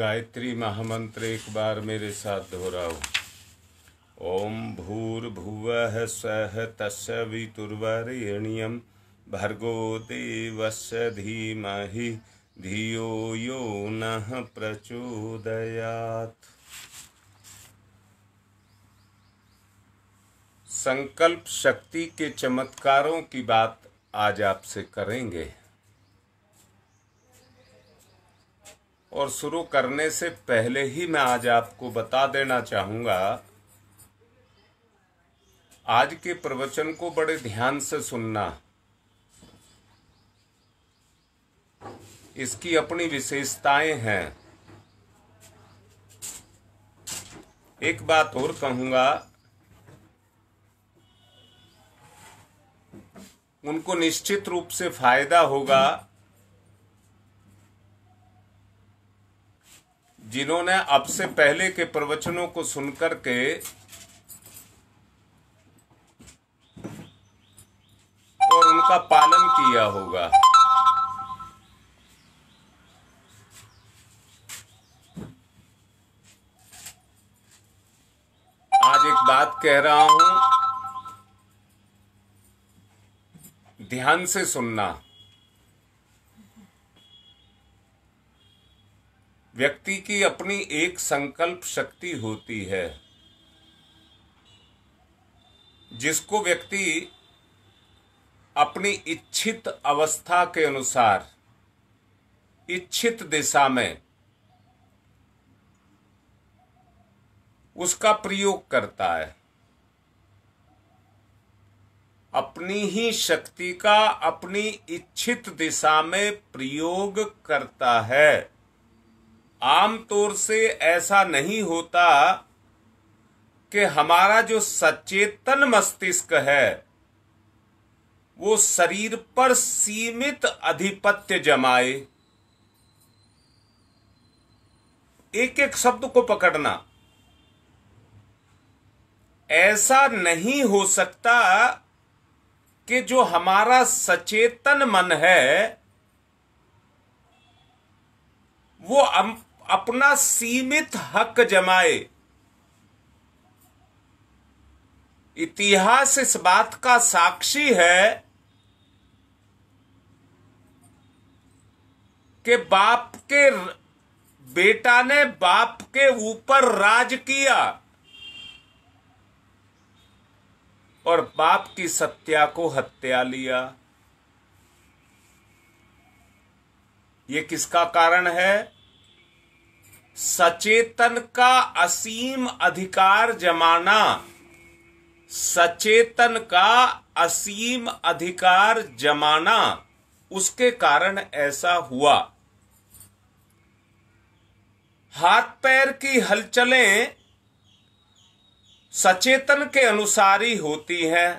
गायत्री महामंत्र एक बार मेरे साथ दोहराओ ओम भूर्भुव सह तस्वीतुर्वरेण्यम भर्गो देवस्य धीमहि धियो यो न प्रचोदयात् संकल्प शक्ति के चमत्कारों की बात आज आपसे करेंगे और शुरू करने से पहले ही मैं आज आपको बता देना चाहूंगा आज के प्रवचन को बड़े ध्यान से सुनना इसकी अपनी विशेषताएं हैं एक बात और कहूंगा उनको निश्चित रूप से फायदा होगा जिन्होंने अब से पहले के प्रवचनों को सुनकर के और उनका पालन किया होगा आज एक बात कह रहा हूं ध्यान से सुनना व्यक्ति की अपनी एक संकल्प शक्ति होती है जिसको व्यक्ति अपनी इच्छित अवस्था के अनुसार इच्छित दिशा में उसका प्रयोग करता है अपनी ही शक्ति का अपनी इच्छित दिशा में प्रयोग करता है आमतौर से ऐसा नहीं होता कि हमारा जो सचेतन मस्तिष्क है वो शरीर पर सीमित अधिपत्य जमाए एक एक शब्द को पकड़ना ऐसा नहीं हो सकता कि जो हमारा सचेतन मन है वो अपना सीमित हक जमाए इतिहास इस बात का साक्षी है कि बाप के बेटा ने बाप के ऊपर राज किया और बाप की सत्या को हत्या लिया ये किसका कारण है सचेतन का असीम अधिकार जमाना सचेतन का असीम अधिकार जमाना उसके कारण ऐसा हुआ हाथ पैर की हलचलें सचेतन के अनुसार ही होती हैं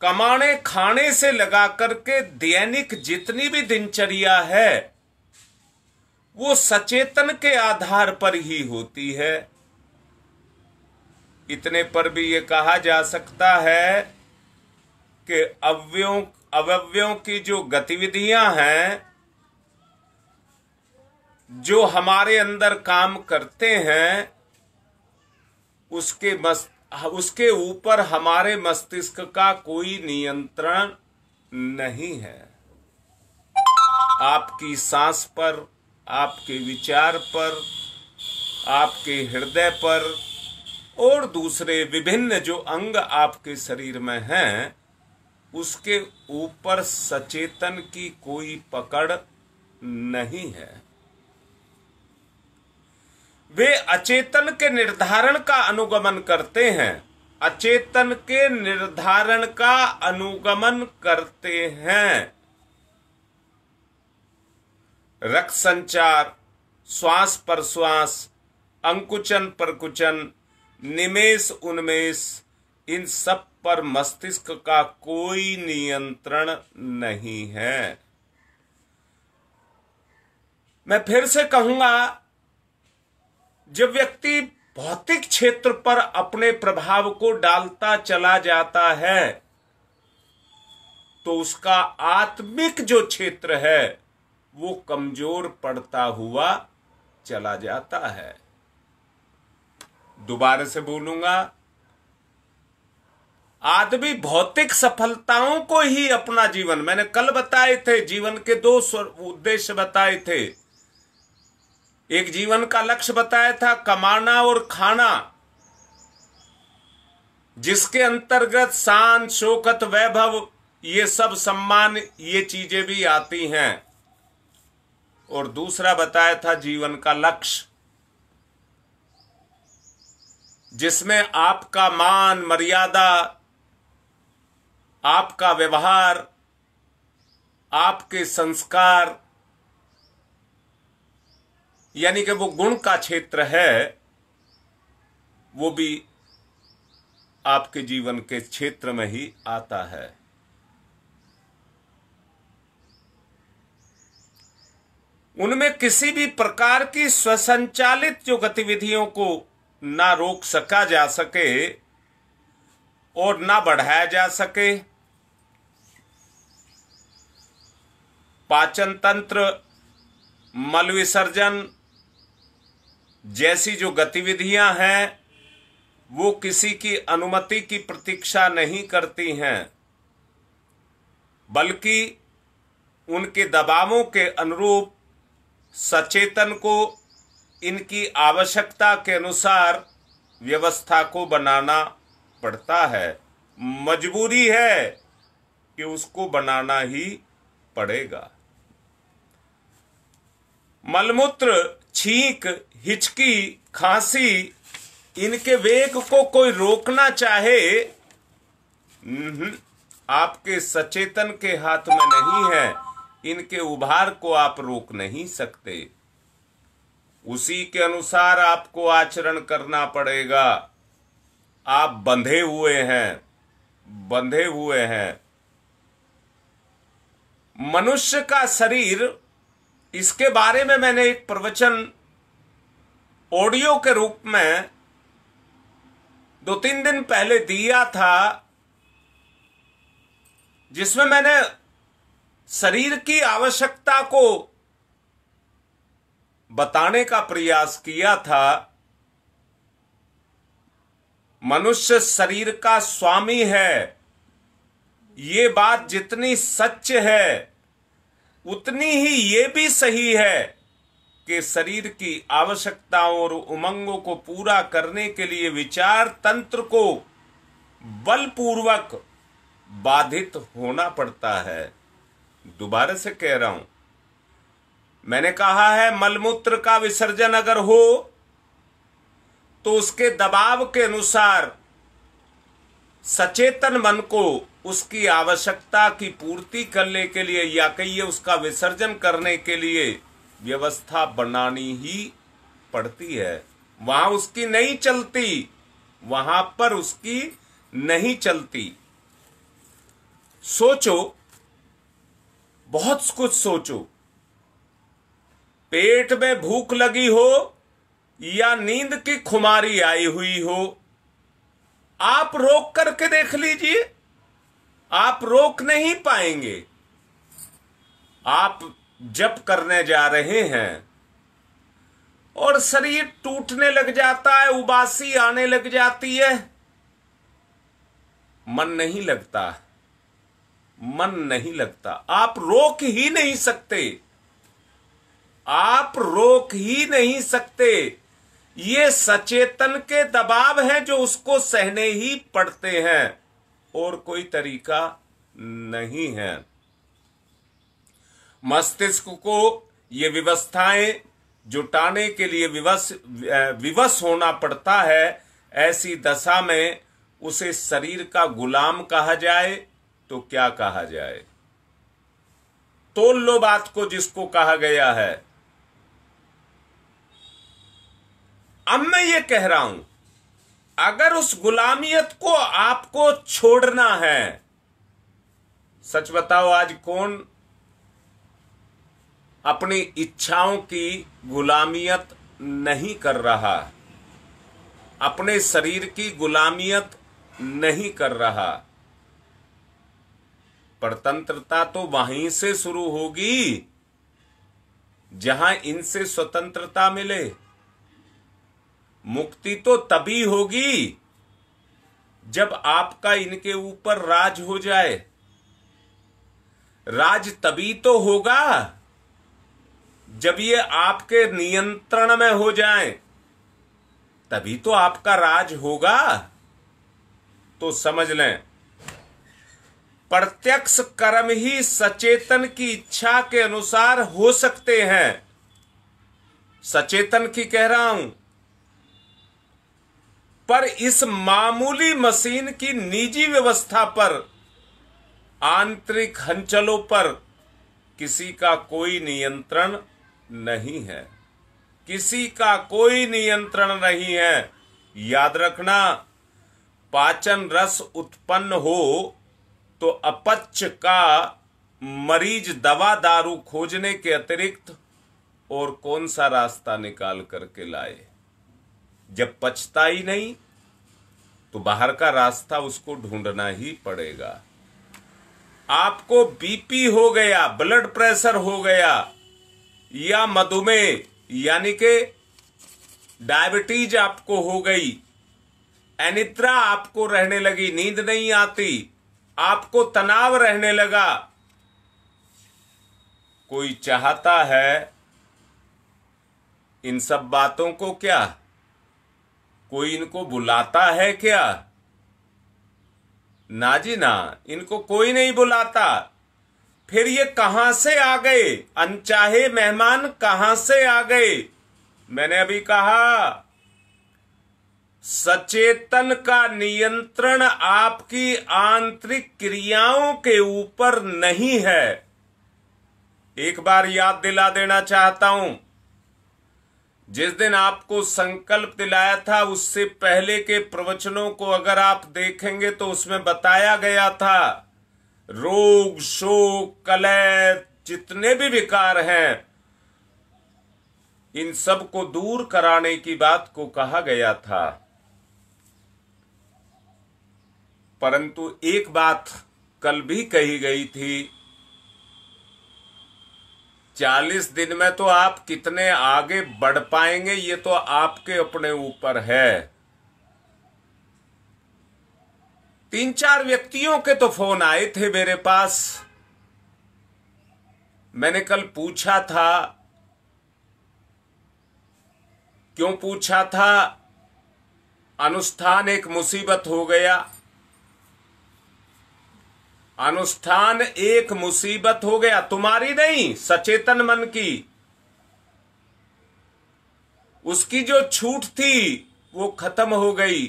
कमाने खाने से लगा करके दैनिक जितनी भी दिनचर्या है वो सचेतन के आधार पर ही होती है इतने पर भी ये कहा जा सकता है कि अवयों अवयवों की जो गतिविधियां हैं जो हमारे अंदर काम करते हैं उसके मस्त उसके ऊपर हमारे मस्तिष्क का कोई नियंत्रण नहीं है आपकी सांस पर आपके विचार पर आपके हृदय पर और दूसरे विभिन्न जो अंग आपके शरीर में हैं उसके ऊपर सचेतन की कोई पकड़ नहीं है वे अचेतन के निर्धारण का अनुगमन करते हैं अचेतन के निर्धारण का अनुगमन करते हैं रक्त संचार श्वास पर श्वास अंकुचन प्रकुचन निमेश उन्मेष इन सब पर मस्तिष्क का कोई नियंत्रण नहीं है मैं फिर से कहूंगा जब व्यक्ति भौतिक क्षेत्र पर अपने प्रभाव को डालता चला जाता है तो उसका आत्मिक जो क्षेत्र है वो कमजोर पड़ता हुआ चला जाता है दोबारा से बोलूंगा आदमी भौतिक सफलताओं को ही अपना जीवन मैंने कल बताए थे जीवन के दो उद्देश्य बताए थे एक जीवन का लक्ष्य बताया था कमाना और खाना जिसके अंतर्गत शान शोकत वैभव ये सब सम्मान ये चीजें भी आती हैं और दूसरा बताया था जीवन का लक्ष्य जिसमें आपका मान मर्यादा आपका व्यवहार आपके संस्कार यानी कि वो गुण का क्षेत्र है वो भी आपके जीवन के क्षेत्र में ही आता है उनमें किसी भी प्रकार की स्वसंचालित जो गतिविधियों को ना रोक सका जा सके और ना बढ़ाया जा सके पाचन तंत्र मल विसर्जन जैसी जो गतिविधियां हैं वो किसी की अनुमति की प्रतीक्षा नहीं करती हैं बल्कि उनके दबावों के अनुरूप सचेतन को इनकी आवश्यकता के अनुसार व्यवस्था को बनाना पड़ता है मजबूरी है कि उसको बनाना ही पड़ेगा मलमूत्र छींक हिचकी खांसी इनके वेग को कोई रोकना चाहे हम्म, आपके सचेतन के हाथ में नहीं है इनके उभार को आप रोक नहीं सकते उसी के अनुसार आपको आचरण करना पड़ेगा आप बंधे हुए हैं बंधे हुए हैं मनुष्य का शरीर इसके बारे में मैंने एक प्रवचन ऑडियो के रूप में दो तीन दिन पहले दिया था जिसमें मैंने शरीर की आवश्यकता को बताने का प्रयास किया था मनुष्य शरीर का स्वामी है ये बात जितनी सच है उतनी ही ये भी सही है कि शरीर की आवश्यकताओं और उमंगों को पूरा करने के लिए विचार तंत्र को बलपूर्वक बाधित होना पड़ता है दोबारा से कह रहा हूं मैंने कहा है मलमूत्र का विसर्जन अगर हो तो उसके दबाव के अनुसार सचेतन मन को उसकी आवश्यकता की पूर्ति करने के लिए या कहिए उसका विसर्जन करने के लिए व्यवस्था बनानी ही पड़ती है वहां उसकी नहीं चलती वहां पर उसकी नहीं चलती सोचो बहुत कुछ सोचो पेट में भूख लगी हो या नींद की खुमारी आई हुई हो आप रोक करके देख लीजिए आप रोक नहीं पाएंगे आप जप करने जा रहे हैं और शरीर टूटने लग जाता है उबासी आने लग जाती है मन नहीं लगता है मन नहीं लगता आप रोक ही नहीं सकते आप रोक ही नहीं सकते ये सचेतन के दबाव हैं जो उसको सहने ही पड़ते हैं और कोई तरीका नहीं है मस्तिष्क को ये व्यवस्थाएं जुटाने के लिए विवश विवश होना पड़ता है ऐसी दशा में उसे शरीर का गुलाम कहा जाए तो क्या कहा जाए तोल लो बात को जिसको कहा गया है अब मैं ये कह रहा हूं अगर उस गुलामियत को आपको छोड़ना है सच बताओ आज कौन अपनी इच्छाओं की गुलामियत नहीं कर रहा अपने शरीर की गुलामियत नहीं कर रहा परतंत्रता तो वहीं से शुरू होगी जहां इनसे स्वतंत्रता मिले मुक्ति तो तभी होगी जब आपका इनके ऊपर राज हो जाए राज तभी तो होगा जब ये आपके नियंत्रण में हो जाए तभी तो आपका राज होगा तो समझ लें प्रत्यक्ष कर्म ही सचेतन की इच्छा के अनुसार हो सकते हैं सचेतन की कह रहा हूं पर इस मामूली मशीन की निजी व्यवस्था पर आंतरिक हंचलों पर किसी का कोई नियंत्रण नहीं है किसी का कोई नियंत्रण नहीं है याद रखना पाचन रस उत्पन्न हो तो अपच का मरीज दवा दारू खोजने के अतिरिक्त और कौन सा रास्ता निकाल करके लाए जब पचता ही नहीं तो बाहर का रास्ता उसको ढूंढना ही पड़ेगा आपको बीपी हो गया ब्लड प्रेशर हो गया या मधुमेह यानी के डायबिटीज आपको हो गई अनिद्रा आपको रहने लगी नींद नहीं आती आपको तनाव रहने लगा कोई चाहता है इन सब बातों को क्या कोई इनको बुलाता है क्या ना जी ना इनको कोई नहीं बुलाता फिर ये कहां से आ गए अनचाहे मेहमान कहां से आ गए मैंने अभी कहा सचेतन का नियंत्रण आपकी आंतरिक क्रियाओं के ऊपर नहीं है एक बार याद दिला देना चाहता हूं जिस दिन आपको संकल्प दिलाया था उससे पहले के प्रवचनों को अगर आप देखेंगे तो उसमें बताया गया था रोग शोक कलह जितने भी विकार हैं इन सब को दूर कराने की बात को कहा गया था परंतु एक बात कल भी कही गई थी चालीस दिन में तो आप कितने आगे बढ़ पाएंगे ये तो आपके अपने ऊपर है तीन चार व्यक्तियों के तो फोन आए थे मेरे पास मैंने कल पूछा था क्यों पूछा था अनुष्ठान एक मुसीबत हो गया अनुष्ठान एक मुसीबत हो गया तुम्हारी नहीं सचेतन मन की उसकी जो छूट थी वो खत्म हो गई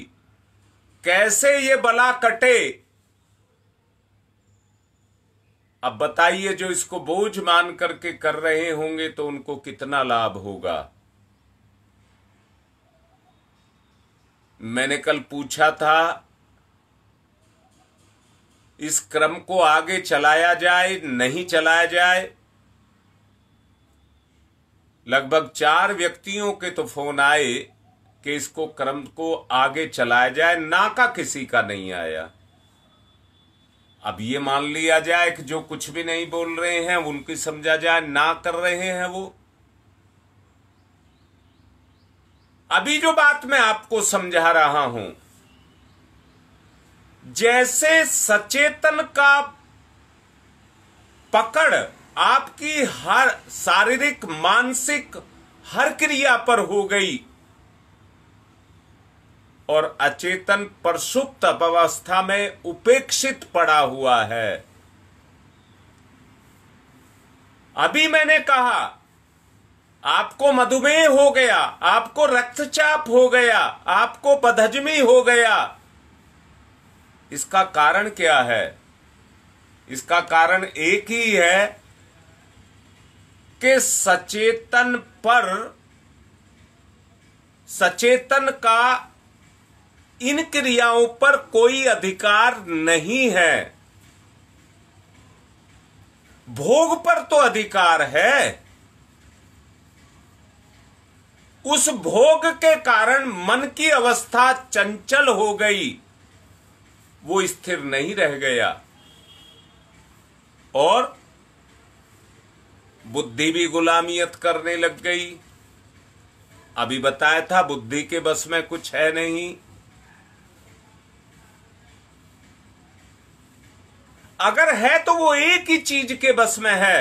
कैसे ये बला कटे अब बताइए जो इसको बोझ मान करके कर रहे होंगे तो उनको कितना लाभ होगा मैंने कल पूछा था इस क्रम को आगे चलाया जाए नहीं चलाया जाए लगभग चार व्यक्तियों के तो फोन आए कि इसको क्रम को आगे चलाया जाए ना का किसी का नहीं आया अब ये मान लिया जाए कि जो कुछ भी नहीं बोल रहे हैं उनकी समझा जाए ना कर रहे हैं वो अभी जो बात मैं आपको समझा रहा हूं जैसे सचेतन का पकड़ आपकी हर शारीरिक मानसिक हर क्रिया पर हो गई और अचेतन पर सुप्त अवस्था में उपेक्षित पड़ा हुआ है अभी मैंने कहा आपको मधुमेह हो गया आपको रक्तचाप हो गया आपको बदहजमी हो गया इसका कारण क्या है इसका कारण एक ही है कि सचेतन पर सचेतन का इन क्रियाओं पर कोई अधिकार नहीं है भोग पर तो अधिकार है उस भोग के कारण मन की अवस्था चंचल हो गई वो स्थिर नहीं रह गया और बुद्धि भी गुलामियत करने लग गई अभी बताया था बुद्धि के बस में कुछ है नहीं अगर है तो वो एक ही चीज के बस में है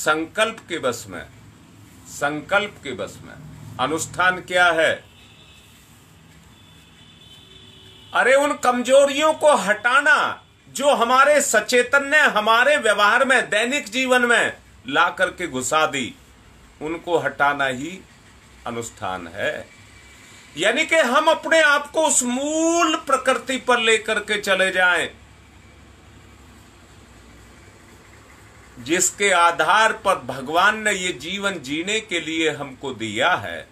संकल्प के बस में संकल्प के बस में अनुष्ठान क्या है अरे उन कमजोरियों को हटाना जो हमारे सचेतन ने हमारे व्यवहार में दैनिक जीवन में ला करके घुसा दी उनको हटाना ही अनुष्ठान है यानी कि हम अपने आप को उस मूल प्रकृति पर लेकर के चले जाएं जिसके आधार पर भगवान ने ये जीवन जीने के लिए हमको दिया है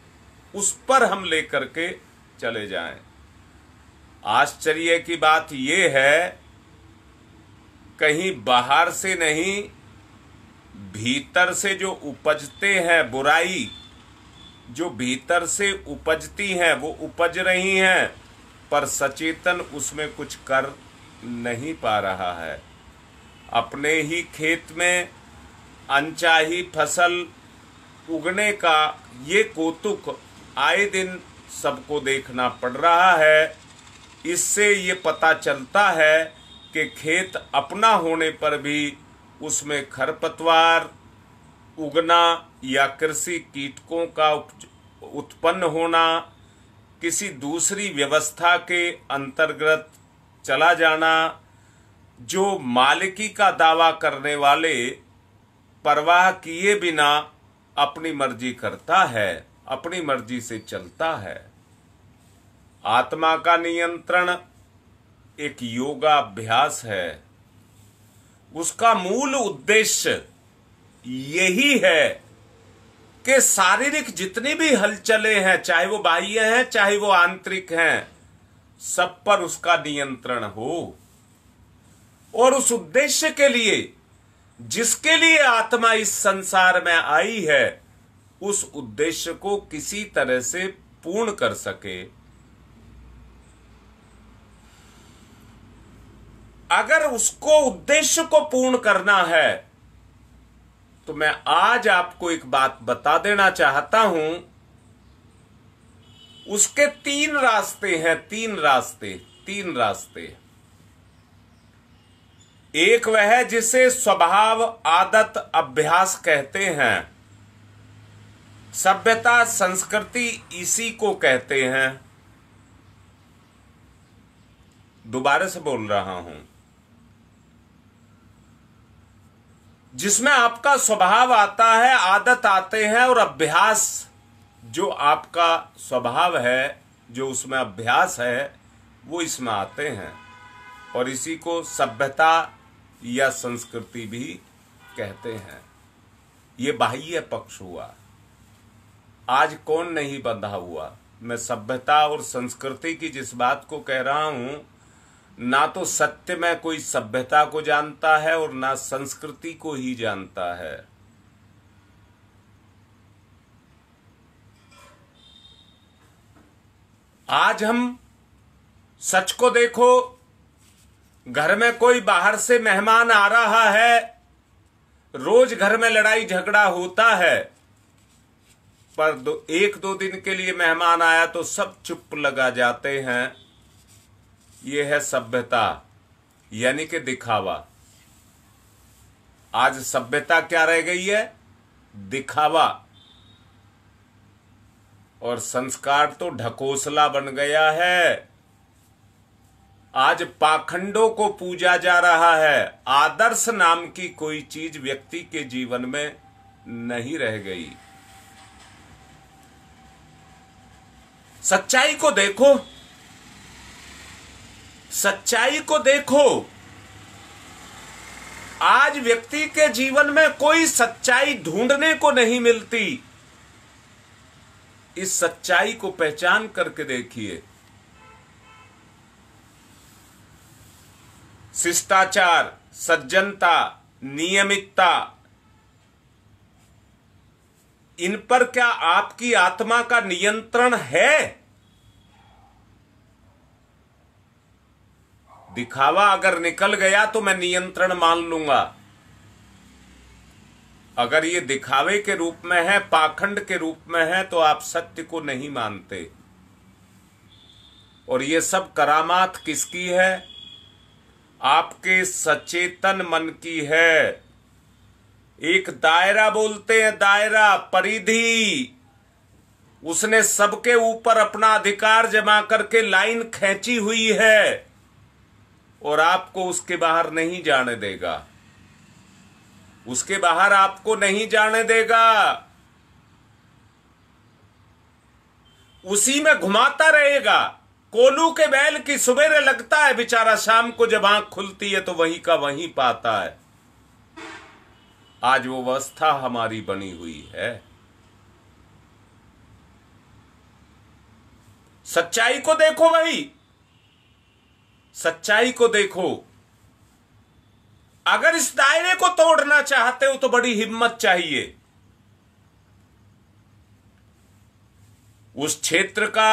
उस पर हम लेकर के चले जाएं आश्चर्य की बात यह है कहीं बाहर से नहीं भीतर से जो उपजते हैं बुराई जो भीतर से उपजती हैं वो उपज रही हैं पर सचेतन उसमें कुछ कर नहीं पा रहा है अपने ही खेत में अनचाही फसल उगने का ये कौतुक आए दिन सबको देखना पड़ रहा है इससे ये पता चलता है कि खेत अपना होने पर भी उसमें खरपतवार उगना या कृषि कीटकों का उत्पन्न होना किसी दूसरी व्यवस्था के अंतर्गत चला जाना जो मालिकी का दावा करने वाले परवाह किए बिना अपनी मर्जी करता है अपनी मर्जी से चलता है आत्मा का नियंत्रण एक योगाभ्यास है उसका मूल उद्देश्य यही है कि शारीरिक जितनी भी हलचले हैं चाहे वो बाह्य हैं चाहे वो आंतरिक हैं सब पर उसका नियंत्रण हो और उस उद्देश्य के लिए जिसके लिए आत्मा इस संसार में आई है उस उद्देश्य को किसी तरह से पूर्ण कर सके अगर उसको उद्देश्य को पूर्ण करना है तो मैं आज आपको एक बात बता देना चाहता हूं उसके तीन रास्ते हैं तीन रास्ते तीन रास्ते एक वह जिसे स्वभाव आदत अभ्यास कहते हैं सभ्यता संस्कृति इसी को कहते हैं दोबारा से बोल रहा हूं जिसमें आपका स्वभाव आता है आदत आते हैं और अभ्यास जो आपका स्वभाव है जो उसमें अभ्यास है वो इसमें आते हैं और इसी को सभ्यता या संस्कृति भी कहते हैं ये बाह्य पक्ष हुआ आज कौन नहीं बंधा हुआ मैं सभ्यता और संस्कृति की जिस बात को कह रहा हूं ना तो सत्य में कोई सभ्यता को जानता है और ना संस्कृति को ही जानता है आज हम सच को देखो घर में कोई बाहर से मेहमान आ रहा है रोज घर में लड़ाई झगड़ा होता है पर दो एक दो दिन के लिए मेहमान आया तो सब चुप लगा जाते हैं ये है सभ्यता यानी कि दिखावा आज सभ्यता क्या रह गई है दिखावा और संस्कार तो ढकोसला बन गया है आज पाखंडों को पूजा जा रहा है आदर्श नाम की कोई चीज व्यक्ति के जीवन में नहीं रह गई सच्चाई को देखो सच्चाई को देखो आज व्यक्ति के जीवन में कोई सच्चाई ढूंढने को नहीं मिलती इस सच्चाई को पहचान करके देखिए शिष्टाचार सज्जनता नियमितता इन पर क्या आपकी आत्मा का नियंत्रण है दिखावा अगर निकल गया तो मैं नियंत्रण मान लूंगा अगर ये दिखावे के रूप में है पाखंड के रूप में है तो आप सत्य को नहीं मानते और ये सब करामात किसकी है आपके सचेतन मन की है एक दायरा बोलते हैं दायरा परिधि उसने सबके ऊपर अपना अधिकार जमा करके लाइन खेची हुई है और आपको उसके बाहर नहीं जाने देगा उसके बाहर आपको नहीं जाने देगा उसी में घुमाता रहेगा कोलू के बैल की सुबेरे लगता है बेचारा शाम को जब आंख खुलती है तो वहीं का वहीं पाता है आज वो अवस्था हमारी बनी हुई है सच्चाई को देखो भाई सच्चाई को देखो अगर इस दायरे को तोड़ना चाहते हो तो बड़ी हिम्मत चाहिए उस क्षेत्र का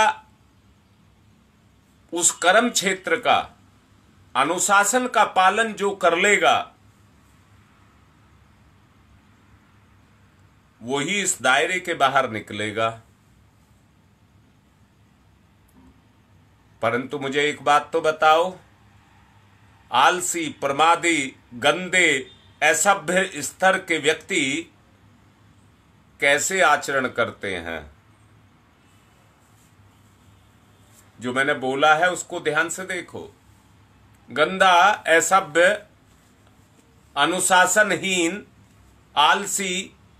उस कर्म क्षेत्र का अनुशासन का पालन जो कर लेगा वही इस दायरे के बाहर निकलेगा परंतु मुझे एक बात तो बताओ आलसी प्रमादी गंदे असभ्य स्तर के व्यक्ति कैसे आचरण करते हैं जो मैंने बोला है उसको ध्यान से देखो गंदा असभ्य अनुशासनहीन आलसी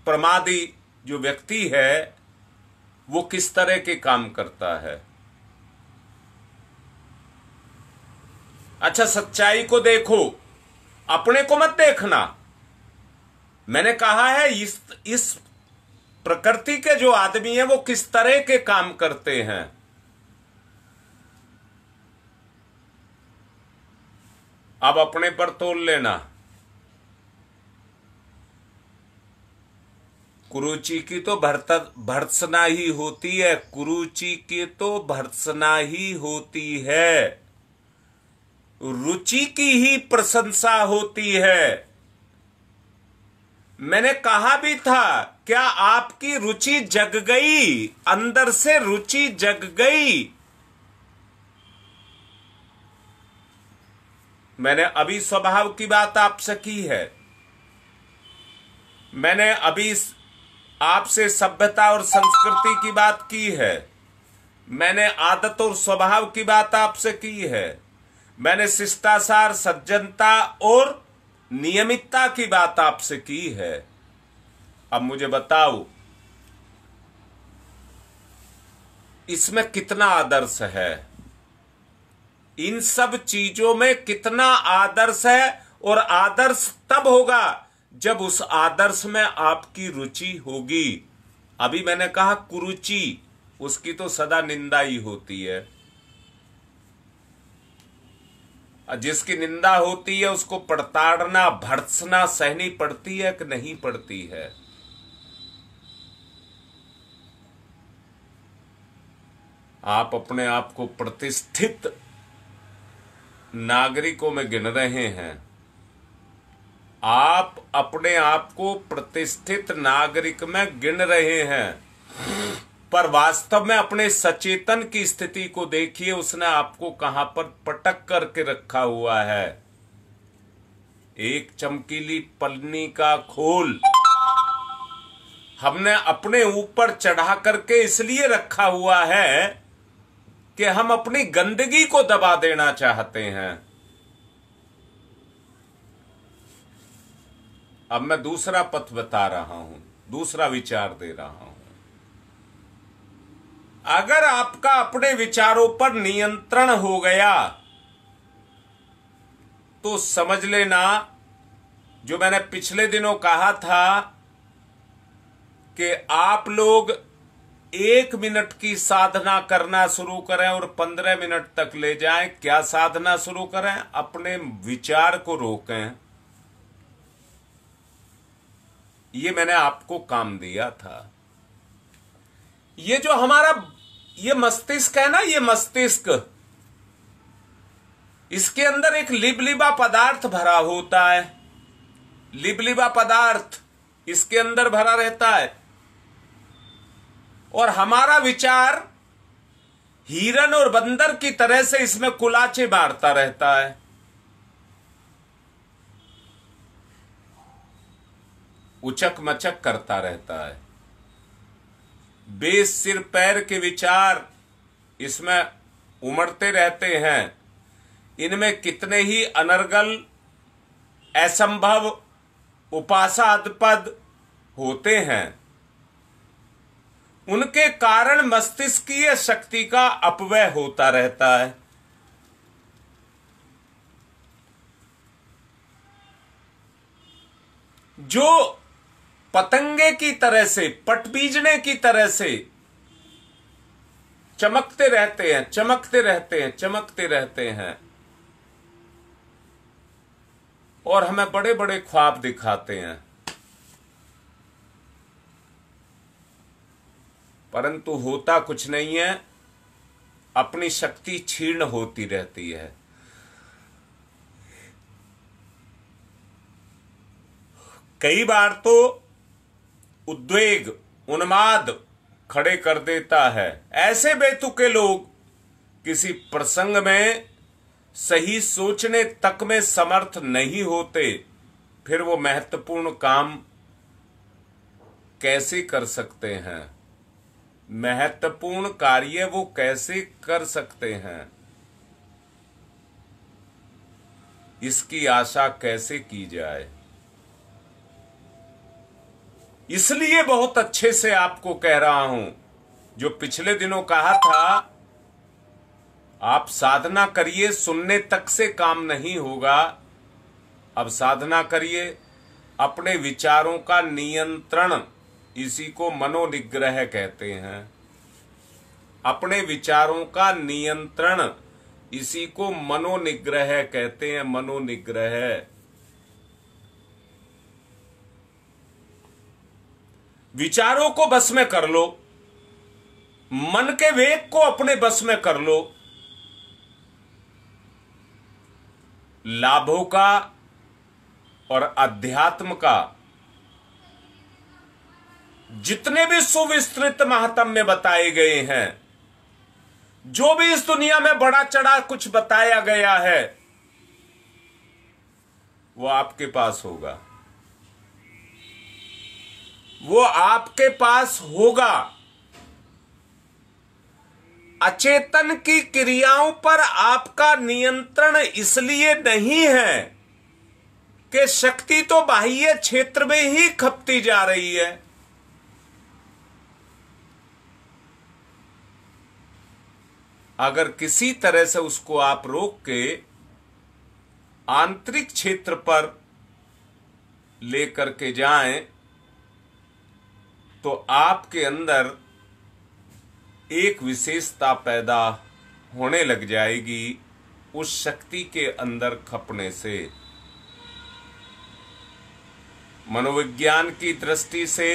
प्रमादी जो व्यक्ति है वो किस तरह के काम करता है अच्छा सच्चाई को देखो अपने को मत देखना मैंने कहा है इस इस प्रकृति के जो आदमी है वो किस तरह के काम करते हैं अब अपने पर तोल लेना कुरुचि की तो भरत भर्सना ही होती है कुरुचि की तो भर्सना ही होती है रुचि की ही प्रशंसा होती है मैंने कहा भी था क्या आपकी रुचि जग गई अंदर से रुचि जग गई मैंने अभी स्वभाव की बात आपसे की है मैंने अभी आपसे सभ्यता और संस्कृति की बात की है मैंने आदत और स्वभाव की बात आपसे की है मैंने शिष्टाचार सज्जनता और नियमितता की बात आपसे की है अब मुझे बताओ इसमें कितना आदर्श है इन सब चीजों में कितना आदर्श है और आदर्श तब होगा जब उस आदर्श में आपकी रुचि होगी अभी मैंने कहा कुरुचि उसकी तो सदा निंदा ही होती है जिसकी निंदा होती है उसको पड़ताड़ना भर्सना सहनी पड़ती है कि नहीं पड़ती है आप अपने आप को प्रतिष्ठित नागरिकों में गिन रहे हैं आप अपने आप को प्रतिष्ठित नागरिक में गिन रहे हैं पर वास्तव में अपने सचेतन की स्थिति को देखिए उसने आपको कहां पर पटक करके रखा हुआ है एक चमकीली पलनी का खोल हमने अपने ऊपर चढ़ा करके इसलिए रखा हुआ है कि हम अपनी गंदगी को दबा देना चाहते हैं अब मैं दूसरा पथ बता रहा हूं दूसरा विचार दे रहा हूं अगर आपका अपने विचारों पर नियंत्रण हो गया तो समझ लेना जो मैंने पिछले दिनों कहा था कि आप लोग एक मिनट की साधना करना शुरू करें और पंद्रह मिनट तक ले जाएं क्या साधना शुरू करें अपने विचार को रोकें ये मैंने आपको काम दिया था ये जो हमारा ये मस्तिष्क है ना ये मस्तिष्क इसके अंदर एक लिबलिबा पदार्थ भरा होता है लिबलिबा पदार्थ इसके अंदर भरा रहता है और हमारा विचार हिरन और बंदर की तरह से इसमें कुलाचे मारता रहता है उचक मचक करता रहता है बेस सिर पैर के विचार इसमें उमड़ते रहते हैं इनमें कितने ही अनर्गल असंभव उपासादपद होते हैं उनके कारण मस्तिष्कीय शक्ति का अपव्यय होता रहता है जो पतंगे की तरह से पटबीजने की तरह से चमकते रहते हैं चमकते रहते हैं चमकते रहते हैं और हमें बड़े बड़े ख्वाब दिखाते हैं परंतु होता कुछ नहीं है अपनी शक्ति क्षीर्ण होती रहती है कई बार तो उद्वेग उन्माद खड़े कर देता है ऐसे बेतुके लोग किसी प्रसंग में सही सोचने तक में समर्थ नहीं होते फिर वो महत्वपूर्ण काम कैसे कर सकते हैं महत्वपूर्ण कार्य वो कैसे कर सकते हैं इसकी आशा कैसे की जाए इसलिए बहुत अच्छे से आपको कह रहा हूं जो पिछले दिनों कहा था आप साधना करिए सुनने तक से काम नहीं होगा अब साधना करिए अपने विचारों का नियंत्रण इसी को मनोनिग्रह कहते हैं अपने विचारों का नियंत्रण इसी को मनोनिग्रह कहते हैं मनोनिग्रह विचारों को बस में कर लो मन के वेग को अपने बस में कर लो लाभों का और अध्यात्म का जितने भी सुविस्तृत महात्म में बताए गए हैं जो भी इस दुनिया में बड़ा चढ़ा कुछ बताया गया है वो आपके पास होगा वो आपके पास होगा अचेतन की क्रियाओं पर आपका नियंत्रण इसलिए नहीं है कि शक्ति तो बाह्य क्षेत्र में ही खपती जा रही है अगर किसी तरह से उसको आप रोक के आंतरिक क्षेत्र पर लेकर के जाएं तो आपके अंदर एक विशेषता पैदा होने लग जाएगी उस शक्ति के अंदर खपने से मनोविज्ञान की दृष्टि से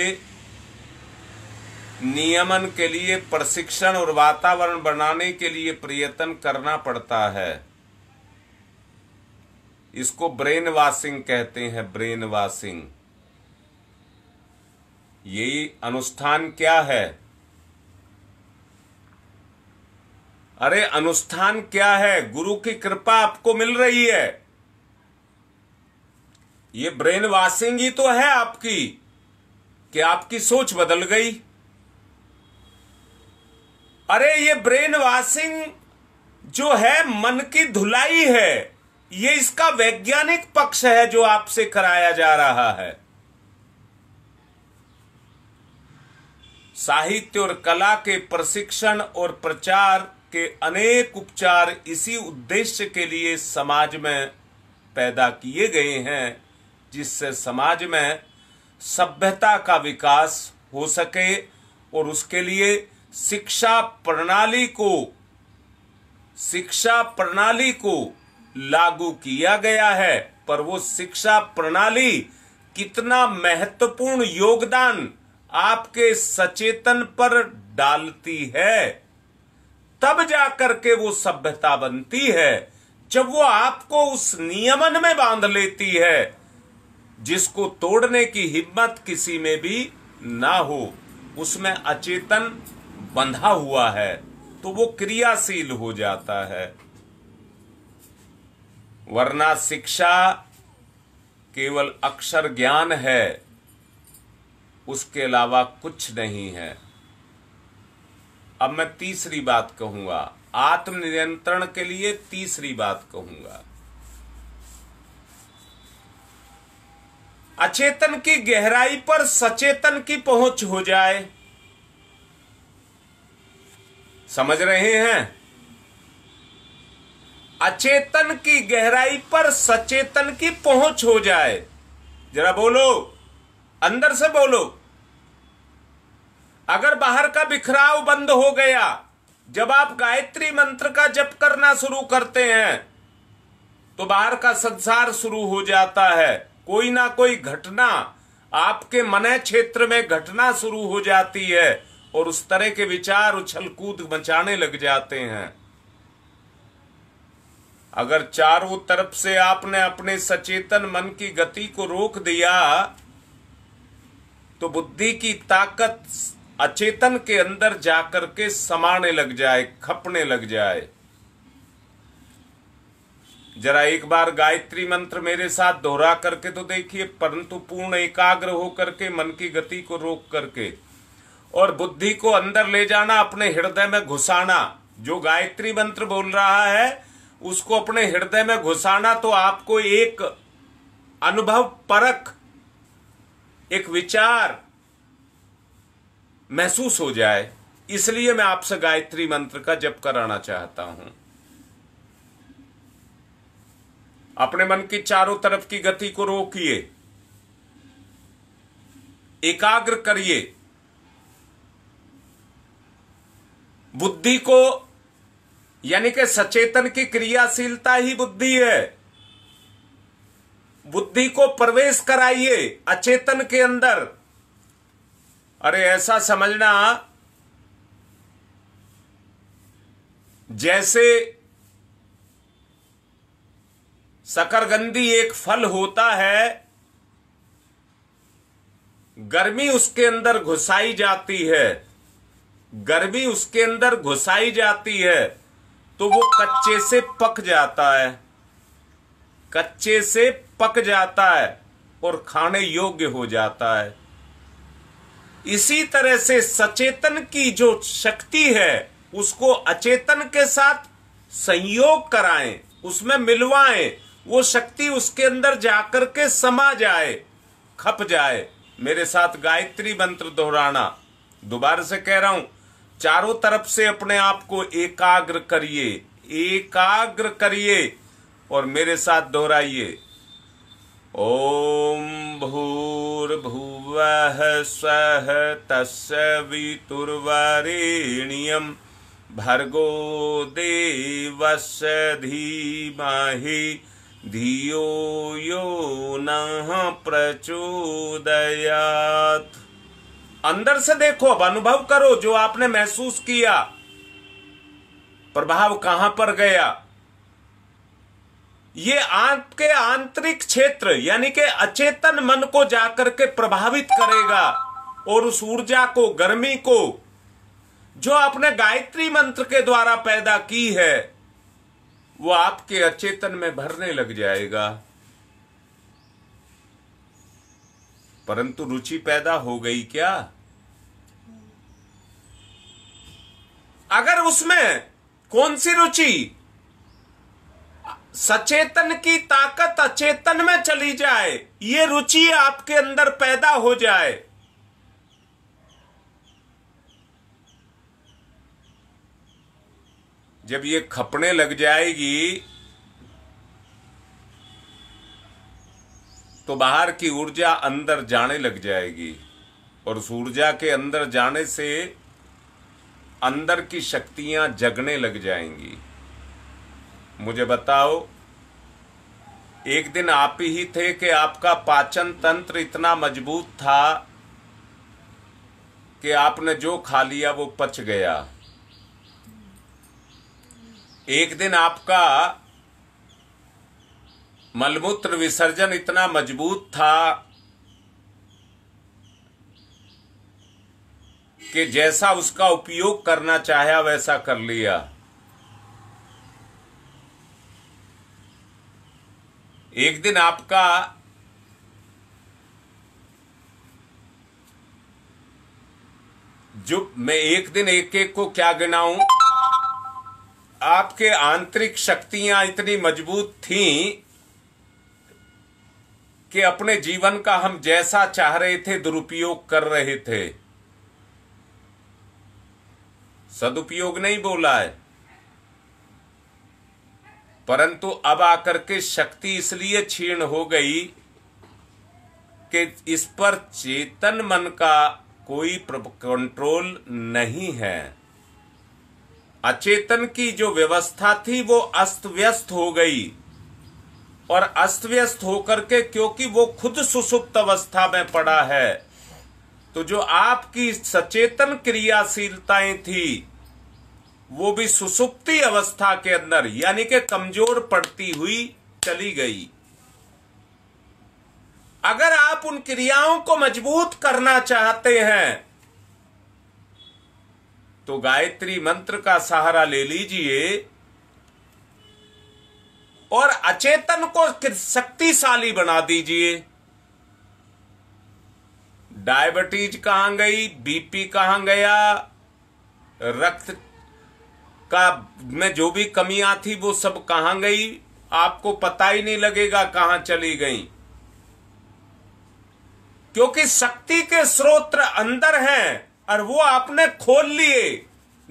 नियमन के लिए प्रशिक्षण और वातावरण बनाने के लिए प्रयत्न करना पड़ता है इसको ब्रेन वॉशिंग कहते हैं ब्रेन वॉशिंग ये अनुष्ठान क्या है अरे अनुष्ठान क्या है गुरु की कृपा आपको मिल रही है ये ब्रेन वॉशिंग ही तो है आपकी कि आपकी सोच बदल गई अरे ये ब्रेन वॉशिंग जो है मन की धुलाई है ये इसका वैज्ञानिक पक्ष है जो आपसे कराया जा रहा है साहित्य और कला के प्रशिक्षण और प्रचार के अनेक उपचार इसी उद्देश्य के लिए समाज में पैदा किए गए हैं जिससे समाज में सभ्यता का विकास हो सके और उसके लिए शिक्षा प्रणाली को शिक्षा प्रणाली को लागू किया गया है पर वो शिक्षा प्रणाली कितना महत्वपूर्ण योगदान आपके सचेतन पर डालती है तब जाकर के वो सभ्यता बनती है जब वो आपको उस नियमन में बांध लेती है जिसको तोड़ने की हिम्मत किसी में भी ना हो उसमें अचेतन बंधा हुआ है तो वो क्रियाशील हो जाता है वरना शिक्षा केवल अक्षर ज्ञान है उसके अलावा कुछ नहीं है अब मैं तीसरी बात कहूंगा आत्मनियंत्रण के लिए तीसरी बात कहूंगा अचेतन की गहराई पर सचेतन की पहुंच हो जाए समझ रहे हैं अचेतन की गहराई पर सचेतन की पहुंच हो जाए जरा बोलो अंदर से बोलो अगर बाहर का बिखराव बंद हो गया जब आप गायत्री मंत्र का जप करना शुरू करते हैं तो बाहर का संसार शुरू हो जाता है कोई ना कोई घटना आपके मन क्षेत्र में घटना शुरू हो जाती है और उस तरह के विचार उछल कूद मचाने लग जाते हैं अगर चारों तरफ से आपने अपने सचेतन मन की गति को रोक दिया तो बुद्धि की ताकत अचेतन के अंदर जाकर के समाने लग जाए खपने लग जाए जरा एक बार गायत्री मंत्र मेरे साथ दोहरा करके तो देखिए परंतु पूर्ण एकाग्र होकर के मन की गति को रोक करके और बुद्धि को अंदर ले जाना अपने हृदय में घुसाना जो गायत्री मंत्र बोल रहा है उसको अपने हृदय में घुसाना तो आपको एक अनुभव परख एक विचार महसूस हो जाए इसलिए मैं आपसे गायत्री मंत्र का जप कराना चाहता हूं अपने मन की चारों तरफ की गति को रोकिए एकाग्र करिए बुद्धि को यानी कि सचेतन की क्रियाशीलता ही बुद्धि है बुद्धि को प्रवेश कराइए अचेतन के अंदर अरे ऐसा समझना जैसे शकरगंदी एक फल होता है गर्मी उसके अंदर घुसाई जाती है गर्मी उसके अंदर घुसाई जाती है तो वो कच्चे से पक जाता है कच्चे से पक जाता है और खाने योग्य हो जाता है इसी तरह से सचेतन की जो शक्ति है उसको अचेतन के साथ संयोग कराएं उसमें मिलवाएं वो शक्ति उसके अंदर जाकर के समा जाए खप जाए मेरे साथ गायत्री मंत्र दोहराना दोबारा से कह रहा हूं चारों तरफ से अपने आप को एकाग्र करिए एकाग्र करिए और मेरे साथ दोहराइए ॐ भूर्भुवः स्वः तस्य भर्गो देवस्य धीमहि धियो यो नः प्रचोदयात् अंदर से देखो अब अनुभव करो जो आपने महसूस किया प्रभाव कहां पर गया ये आपके आंतरिक क्षेत्र यानी के अचेतन मन को जाकर के प्रभावित करेगा और उस ऊर्जा को गर्मी को जो आपने गायत्री मंत्र के द्वारा पैदा की है वो आपके अचेतन में भरने लग जाएगा परंतु रुचि पैदा हो गई क्या अगर उसमें कौन सी रुचि सचेतन की ताकत अचेतन में चली जाए ये रुचि आपके अंदर पैदा हो जाए जब ये खपने लग जाएगी तो बाहर की ऊर्जा अंदर जाने लग जाएगी और उस ऊर्जा के अंदर जाने से अंदर की शक्तियां जगने लग जाएंगी मुझे बताओ एक दिन आप ही थे कि आपका पाचन तंत्र इतना मजबूत था कि आपने जो खा लिया वो पच गया एक दिन आपका मलमूत्र विसर्जन इतना मजबूत था कि जैसा उसका उपयोग करना चाहे वैसा कर लिया एक दिन आपका जो मैं एक दिन एक एक को क्या गिनाऊं आपके आंतरिक शक्तियां इतनी मजबूत थीं कि अपने जीवन का हम जैसा चाह रहे थे दुरुपयोग कर रहे थे सदुपयोग नहीं बोला है परंतु अब आकर के शक्ति इसलिए क्षीण हो गई कि इस पर चेतन मन का कोई कंट्रोल नहीं है अचेतन की जो व्यवस्था थी वो अस्त व्यस्त हो गई और अस्त व्यस्त होकर के क्योंकि वो खुद सुसुप्त अवस्था में पड़ा है तो जो आपकी सचेतन क्रियाशीलताएं थी वो भी सुसुप्ति अवस्था के अंदर यानी कि कमजोर पड़ती हुई चली गई अगर आप उन क्रियाओं को मजबूत करना चाहते हैं तो गायत्री मंत्र का सहारा ले लीजिए और अचेतन को शक्तिशाली बना दीजिए डायबिटीज कहां गई बीपी कहां गया रक्त का में जो भी कमियां थी वो सब कहां गई आपको पता ही नहीं लगेगा कहां चली गई क्योंकि शक्ति के स्रोत अंदर हैं और वो आपने खोल लिए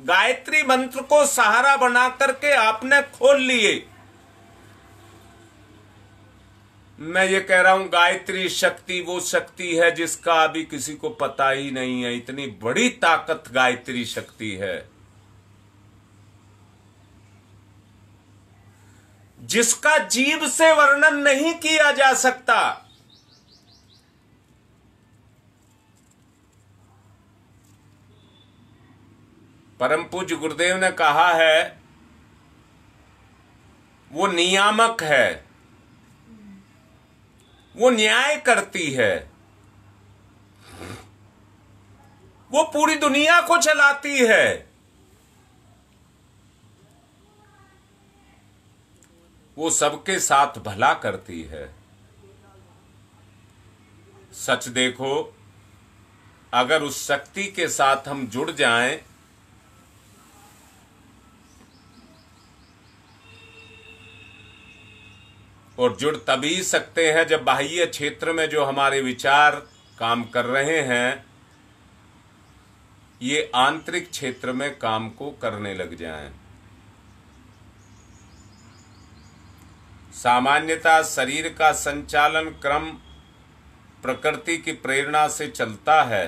गायत्री मंत्र को सहारा बना करके आपने खोल लिए मैं ये कह रहा हूं गायत्री शक्ति वो शक्ति है जिसका अभी किसी को पता ही नहीं है इतनी बड़ी ताकत गायत्री शक्ति है जिसका जीव से वर्णन नहीं किया जा सकता परम पूज्य गुरुदेव ने कहा है वो नियामक है वो न्याय करती है वो पूरी दुनिया को चलाती है वो सबके साथ भला करती है सच देखो अगर उस शक्ति के साथ हम जुड़ जाएं और जुड़ तभी सकते हैं जब बाह्य क्षेत्र में जो हमारे विचार काम कर रहे हैं ये आंतरिक क्षेत्र में काम को करने लग जाएं सामान्यतः शरीर का संचालन क्रम प्रकृति की प्रेरणा से चलता है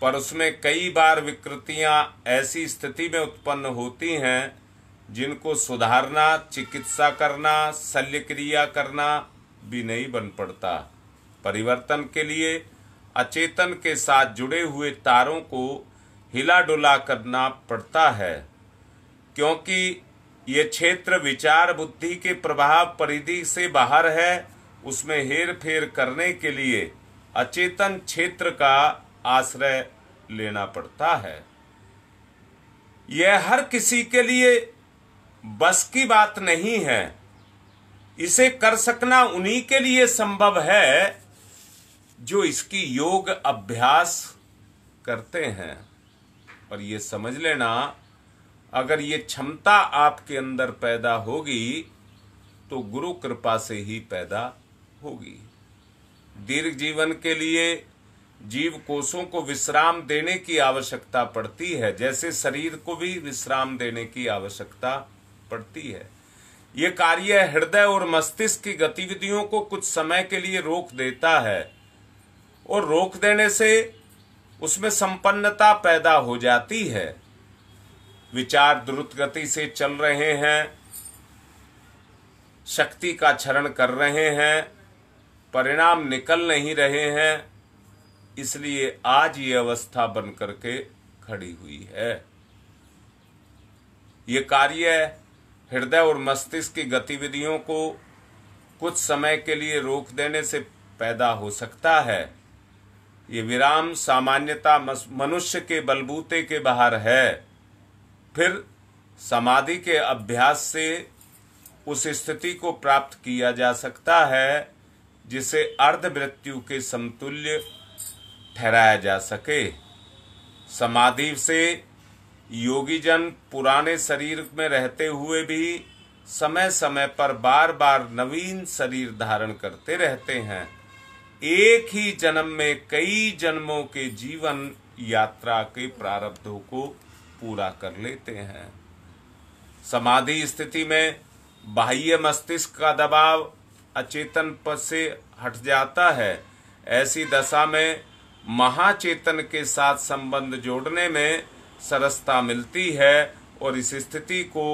पर उसमें कई बार विकृतियां ऐसी स्थिति में उत्पन्न होती हैं जिनको सुधारना चिकित्सा करना शल्य क्रिया करना भी नहीं बन पड़ता परिवर्तन के लिए अचेतन के साथ जुड़े हुए तारों को हिला डुला करना पड़ता है क्योंकि ये क्षेत्र विचार बुद्धि के प्रभाव परिधि से बाहर है उसमें हेर फेर करने के लिए अचेतन क्षेत्र का आश्रय लेना पड़ता है यह हर किसी के लिए बस की बात नहीं है इसे कर सकना उन्हीं के लिए संभव है जो इसकी योग अभ्यास करते हैं और यह समझ लेना अगर ये क्षमता आपके अंदर पैदा होगी तो गुरु कृपा से ही पैदा होगी दीर्घ जीवन के लिए जीव कोषों को विश्राम देने की आवश्यकता पड़ती है जैसे शरीर को भी विश्राम देने की आवश्यकता पड़ती है ये कार्य हृदय और मस्तिष्क की गतिविधियों को कुछ समय के लिए रोक देता है और रोक देने से उसमें संपन्नता पैदा हो जाती है विचार द्रुत गति से चल रहे हैं शक्ति का क्षरण कर रहे हैं परिणाम निकल नहीं रहे हैं इसलिए आज ये अवस्था बन करके खड़ी हुई है ये कार्य हृदय और मस्तिष्क की गतिविधियों को कुछ समय के लिए रोक देने से पैदा हो सकता है ये विराम सामान्यता मनुष्य के बलबूते के बाहर है फिर समाधि के अभ्यास से उस स्थिति को प्राप्त किया जा सकता है जिसे अर्ध मृत्यु के समतुल्य ठहराया जा सके समाधि से योगीजन पुराने शरीर में रहते हुए भी समय समय पर बार बार नवीन शरीर धारण करते रहते हैं एक ही जन्म में कई जन्मों के जीवन यात्रा के प्रारब्धों को पूरा कर लेते हैं समाधि स्थिति में बाह्य मस्तिष्क का दबाव अचेतन पद से हट जाता है ऐसी दशा में महाचेतन के साथ संबंध जोड़ने में सरसता मिलती है और इस स्थिति को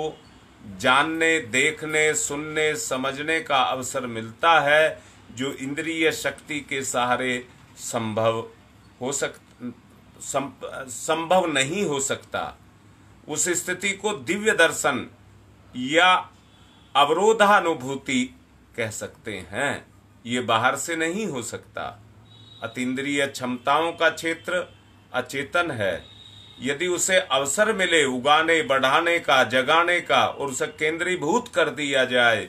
जानने देखने सुनने समझने का अवसर मिलता है जो इंद्रिय शक्ति के सहारे संभव हो सकता संभव नहीं हो सकता उस स्थिति को दिव्य दर्शन या अवरोधानुभूति कह सकते हैं ये बाहर से नहीं हो सकता अतीन्द्रिय क्षमताओं का क्षेत्र अचेतन है यदि उसे अवसर मिले उगाने बढ़ाने का जगाने का और उसे केंद्रीभूत कर दिया जाए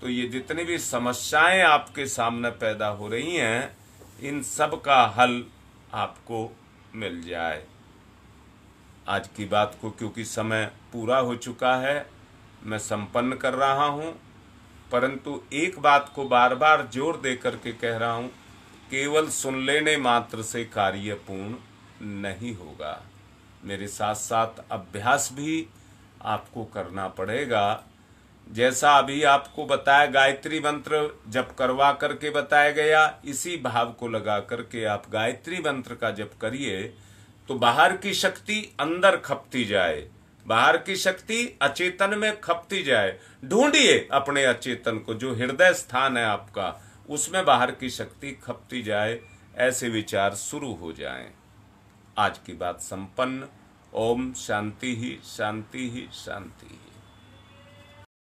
तो ये जितनी भी समस्याएं आपके सामने पैदा हो रही हैं इन सब का हल आपको मिल जाए आज की बात को क्योंकि समय पूरा हो चुका है मैं संपन्न कर रहा हूँ परंतु एक बात को बार बार जोर दे करके कह रहा हूँ केवल सुन लेने मात्र से कार्य पूर्ण नहीं होगा मेरे साथ साथ अभ्यास भी आपको करना पड़ेगा जैसा अभी आपको बताया गायत्री मंत्र जप करवा करके बताया गया इसी भाव को लगा करके आप गायत्री मंत्र का जप करिए तो बाहर की शक्ति अंदर खपती जाए बाहर की शक्ति अचेतन में खपती जाए ढूंढिए अपने अचेतन को जो हृदय स्थान है आपका उसमें बाहर की शक्ति खपती जाए ऐसे विचार शुरू हो जाएं। आज की बात संपन्न ओम शांति ही शांति ही शांति ही